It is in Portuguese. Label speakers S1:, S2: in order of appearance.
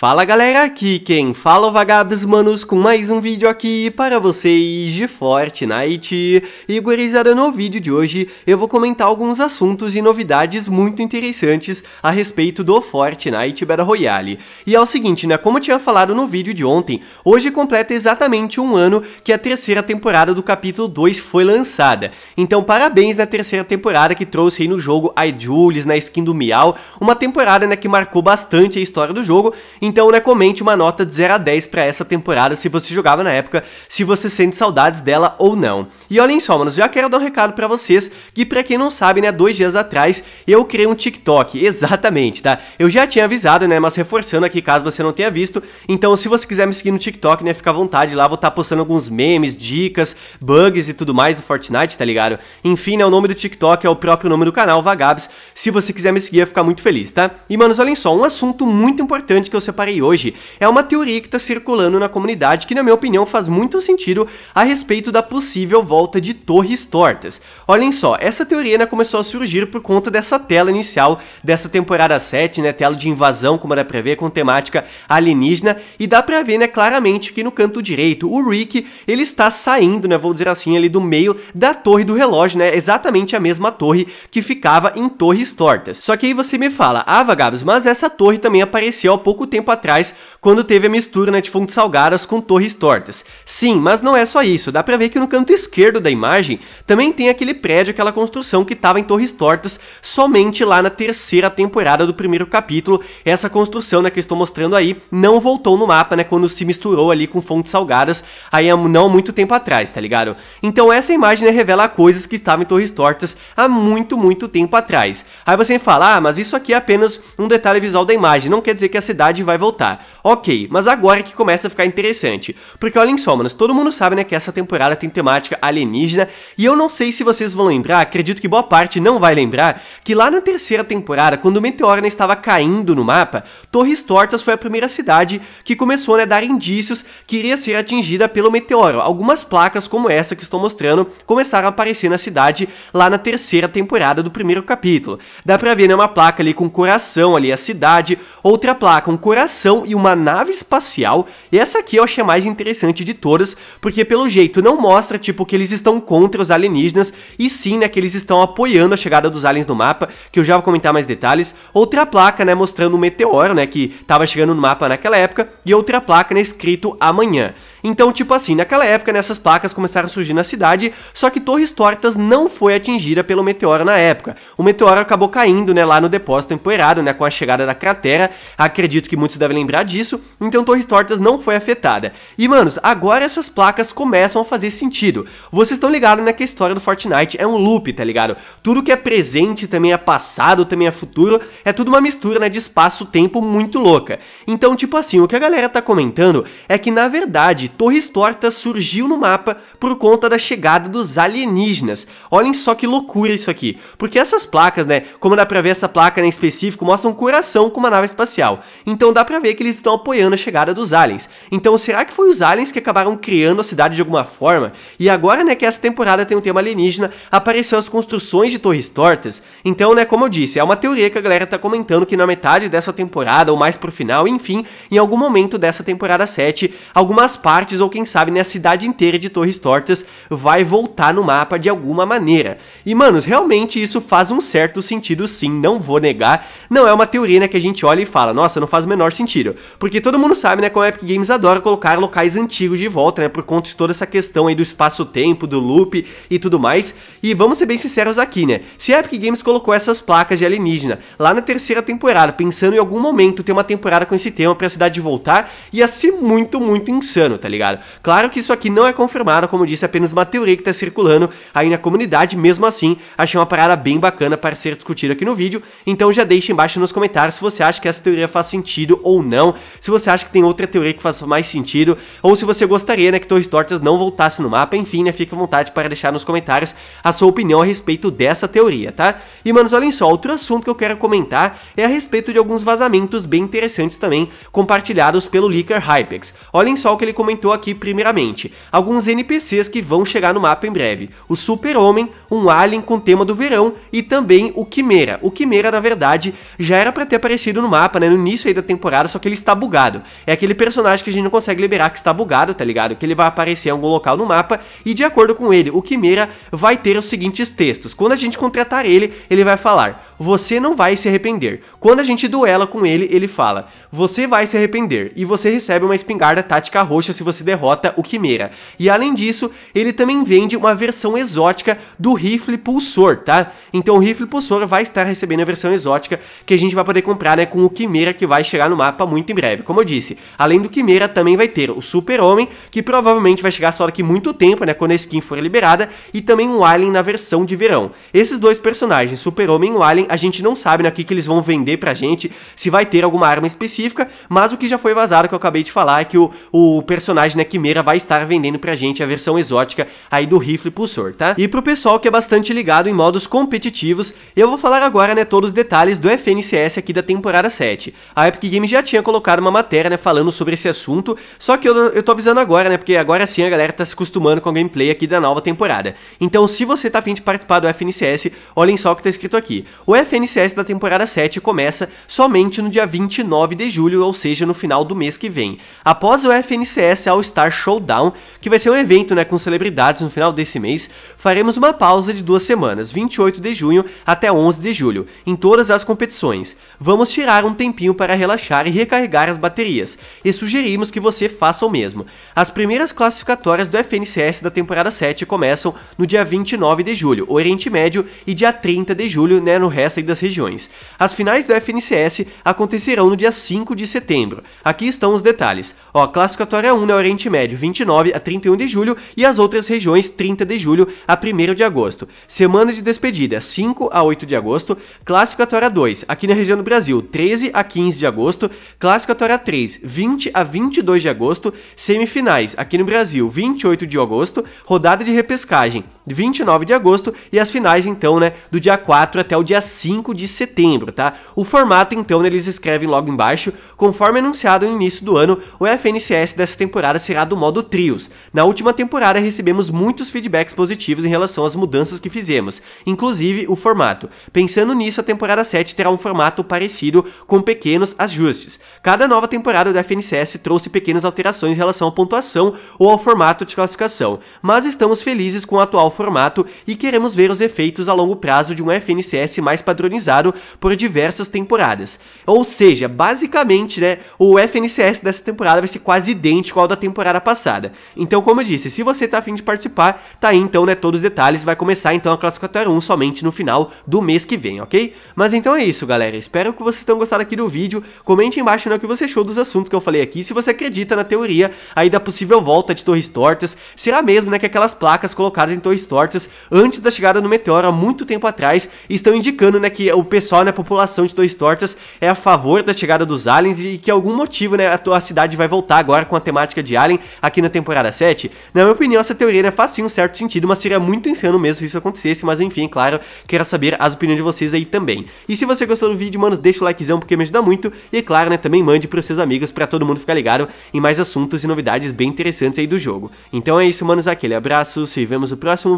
S1: Fala galera, aqui quem fala é o Vagabes Manos com mais um vídeo aqui para vocês de Fortnite. E gurizada, no vídeo de hoje eu vou comentar alguns assuntos e novidades muito interessantes a respeito do Fortnite Battle Royale. E é o seguinte, né, como eu tinha falado no vídeo de ontem, hoje completa exatamente um ano que a terceira temporada do capítulo 2 foi lançada. Então parabéns na terceira temporada que trouxe aí no jogo a Jules na skin do Miau, uma temporada né, que marcou bastante a história do jogo então, né, comente uma nota de 0 a 10 para essa temporada, se você jogava na época, se você sente saudades dela ou não. E olhem só, manos, já quero dar um recado para vocês, que para quem não sabe, né, dois dias atrás eu criei um TikTok, exatamente, tá? Eu já tinha avisado, né, mas reforçando aqui caso você não tenha visto, então se você quiser me seguir no TikTok, né, fica à vontade, lá vou estar tá postando alguns memes, dicas, bugs e tudo mais do Fortnite, tá ligado? Enfim, né, o nome do TikTok é o próprio nome do canal, Vagabs, se você quiser me seguir, eu ficar muito feliz, tá? E, manos, olhem só, um assunto muito importante que eu separei parei hoje é uma teoria que está circulando na comunidade que, na minha opinião, faz muito sentido a respeito da possível volta de torres tortas. Olhem só, essa teoria né, começou a surgir por conta dessa tela inicial dessa temporada 7, né, tela de invasão, como dá pra ver, com temática alienígena, e dá pra ver né, claramente que no canto direito o Rick ele está saindo, né, vou dizer assim, ali do meio da torre do relógio, né, exatamente a mesma torre que ficava em Torres Tortas. Só que aí você me fala, ah, Vagabos, mas essa torre também apareceu há pouco tempo tempo atrás, quando teve a mistura né, de fontes salgadas com torres tortas. Sim, mas não é só isso, dá pra ver que no canto esquerdo da imagem também tem aquele prédio, aquela construção que estava em torres tortas somente lá na terceira temporada do primeiro capítulo. Essa construção né, que eu estou mostrando aí não voltou no mapa, né, quando se misturou ali com fontes salgadas, aí não há muito tempo atrás, tá ligado? Então essa imagem né, revela coisas que estavam em torres tortas há muito, muito tempo atrás. Aí você fala, ah, mas isso aqui é apenas um detalhe visual da imagem, não quer dizer que a cidade vai vai voltar. Ok, mas agora é que começa a ficar interessante. Porque olhem só, manos, todo mundo sabe, né, que essa temporada tem temática alienígena, e eu não sei se vocês vão lembrar, acredito que boa parte não vai lembrar, que lá na terceira temporada, quando o Meteoro né, estava caindo no mapa, Torres Tortas foi a primeira cidade que começou né, a dar indícios que iria ser atingida pelo meteoro. Algumas placas como essa que estou mostrando começaram a aparecer na cidade lá na terceira temporada do primeiro capítulo. Dá pra ver né, uma placa ali com coração ali a cidade, outra placa um coração navegação e uma nave espacial. E essa aqui eu achei a mais interessante de todas, porque pelo jeito não mostra, tipo, que eles estão contra os alienígenas, e sim, né, que eles estão apoiando a chegada dos aliens no mapa, que eu já vou comentar mais detalhes. Outra placa, né, mostrando um meteoro, né, que estava chegando no mapa naquela época, e outra placa, né, escrito amanhã. Então, tipo assim, naquela época, nessas né, placas começaram a surgir na cidade, só que Torres Tortas não foi atingida pelo meteoro na época. O meteoro acabou caindo, né, lá no depósito empoeirado, né, com a chegada da cratera. Acredito que muitos devem lembrar disso. Então, Torres Tortas não foi afetada. E, manos, agora essas placas começam a fazer sentido. Vocês estão ligados, né, que a história do Fortnite é um loop, tá ligado? Tudo que é presente também é passado, também é futuro, é tudo uma mistura, né, de espaço-tempo muito louca. Então, tipo assim, o que a galera tá comentando é que, na verdade, Torres Tortas surgiu no mapa por conta da chegada dos alienígenas. Olhem só que loucura isso aqui. Porque essas placas, né, como dá pra ver essa placa né, em específico, mostra um coração com uma nave espacial. Então dá pra ver que eles estão apoiando a chegada dos aliens. Então será que foi os aliens que acabaram criando a cidade de alguma forma? E agora, né, que essa temporada tem um tema alienígena, apareceu as construções de Torres Tortas. Então, né, como eu disse, é uma teoria que a galera tá comentando que na metade dessa temporada, ou mais pro final, enfim, em algum momento dessa temporada 7, algumas partes partes ou quem sabe né, a cidade inteira de Torres Tortas vai voltar no mapa de alguma maneira. E manos, realmente isso faz um certo sentido sim, não vou negar. Não é uma teoria né, que a gente olha e fala, nossa, não faz o menor sentido. Porque todo mundo sabe né, como a Epic Games adora colocar locais antigos de volta, né, por conta de toda essa questão aí do espaço-tempo, do loop e tudo mais. E vamos ser bem sinceros aqui, né? Se a Epic Games colocou essas placas de alienígena lá na terceira temporada, pensando em algum momento ter uma temporada com esse tema pra cidade voltar, ia ser muito, muito insano, tá? tá ligado? Claro que isso aqui não é confirmado, como disse, é apenas uma teoria que tá circulando aí na comunidade, mesmo assim, achei uma parada bem bacana para ser discutida aqui no vídeo, então já deixa embaixo nos comentários se você acha que essa teoria faz sentido ou não, se você acha que tem outra teoria que faz mais sentido, ou se você gostaria, né, que Torres Tortas não voltasse no mapa, enfim, né, fica à vontade para deixar nos comentários a sua opinião a respeito dessa teoria, tá? E, manos, olhem só, outro assunto que eu quero comentar é a respeito de alguns vazamentos bem interessantes também, compartilhados pelo Leaker Hypex. Olhem só o que ele comentou comentou aqui primeiramente. Alguns NPCs que vão chegar no mapa em breve. O Super-Homem, um alien com tema do verão e também o Quimera. O Quimera, na verdade, já era para ter aparecido no mapa, né, no início aí da temporada, só que ele está bugado. É aquele personagem que a gente não consegue liberar que está bugado, tá ligado? Que ele vai aparecer em algum local no mapa e de acordo com ele, o Quimera vai ter os seguintes textos. Quando a gente contratar ele, ele vai falar: "Você não vai se arrepender". Quando a gente duela com ele, ele fala: "Você vai se arrepender" e você recebe uma espingarda tática roxa se você derrota o Quimera. E além disso, ele também vende uma versão exótica do rifle pulsor, tá? Então o rifle pulsor vai estar recebendo a versão exótica que a gente vai poder comprar né, com o Quimera que vai chegar no mapa muito em breve. Como eu disse, além do Quimera também vai ter o Super-Homem, que provavelmente vai chegar só daqui muito tempo, né, quando a skin for liberada, e também o Alien na versão de verão. Esses dois personagens, Super-Homem e o Alien, a gente não sabe né, o que, que eles vão vender pra gente, se vai ter alguma arma específica, mas o que já foi vazado que eu acabei de falar é que o, o personagem personagem na né, Quimera vai estar vendendo pra gente a versão exótica aí do rifle pulsor, tá? E pro pessoal que é bastante ligado em modos competitivos, eu vou falar agora, né, todos os detalhes do FNCS aqui da temporada 7. A Epic Games já tinha colocado uma matéria, né, falando sobre esse assunto, só que eu, eu tô avisando agora, né, porque agora sim a galera tá se acostumando com a gameplay aqui da nova temporada. Então, se você tá afim de participar do FNCS, olhem só o que tá escrito aqui. O FNCS da temporada 7 começa somente no dia 29 de julho, ou seja, no final do mês que vem. Após o FNCS, esse All Star Showdown, que vai ser um evento né, com celebridades no final desse mês, faremos uma pausa de duas semanas, 28 de junho até 11 de julho, em todas as competições. Vamos tirar um tempinho para relaxar e recarregar as baterias, e sugerimos que você faça o mesmo. As primeiras classificatórias do FNCS da temporada 7 começam no dia 29 de julho, Oriente Médio, e dia 30 de julho né, no resto das regiões. As finais do FNCS acontecerão no dia 5 de setembro. Aqui estão os detalhes. Ó, classificatória 1 é né, Oriente Médio, 29 a 31 de julho, e as outras regiões, 30 de julho a 1 de agosto. Semana de despedida, 5 a 8 de agosto, classificatória 2, aqui na região do Brasil, 13 a 15 de agosto, classificatória 3, 20 a 22 de agosto, semifinais, aqui no Brasil, 28 de agosto, rodada de repescagem, 29 de agosto e as finais então, né, do dia 4 até o dia 5 de setembro, tá? O formato então né, eles escrevem logo embaixo, conforme anunciado no início do ano, o FNCS dessa temporada será do modo trios. Na última temporada recebemos muitos feedbacks positivos em relação às mudanças que fizemos, inclusive o formato. Pensando nisso, a temporada 7 terá um formato parecido com pequenos ajustes. Cada nova temporada do FNCS trouxe pequenas alterações em relação à pontuação ou ao formato de classificação, mas estamos felizes com o atual formato e queremos ver os efeitos a longo prazo de um FNCS mais padronizado por diversas temporadas. Ou seja, basicamente, né, o FNCS dessa temporada vai ser quase idêntico ao da temporada passada. Então, como eu disse, se você tá afim de participar, tá aí então, né, todos os detalhes, vai começar então a classificatória 1 somente no final do mês que vem, ok? Mas então é isso, galera, espero que vocês tenham gostado aqui do vídeo, comente embaixo né, o que você achou dos assuntos que eu falei aqui, se você acredita na teoria aí da possível volta de Torres Tortas, será mesmo, né, que aquelas placas colocadas em Torres tortas antes da chegada do meteoro há muito tempo atrás e estão indicando né, que o pessoal, né, a população de dois Tortas é a favor da chegada dos aliens e que algum motivo né, a, tua cidade vai voltar agora com a temática de alien aqui na temporada 7. Na minha opinião, essa teoria né, faz sim um certo sentido, mas seria muito insano mesmo se isso acontecesse, mas enfim, é claro, quero saber as opiniões de vocês aí também. E se você gostou do vídeo, mano, deixa o likezão porque me ajuda muito e é claro, né, também mande para seus amigos para todo mundo ficar ligado em mais assuntos e novidades bem interessantes aí do jogo. Então é isso, manos, aquele abraço, se vemos no próximo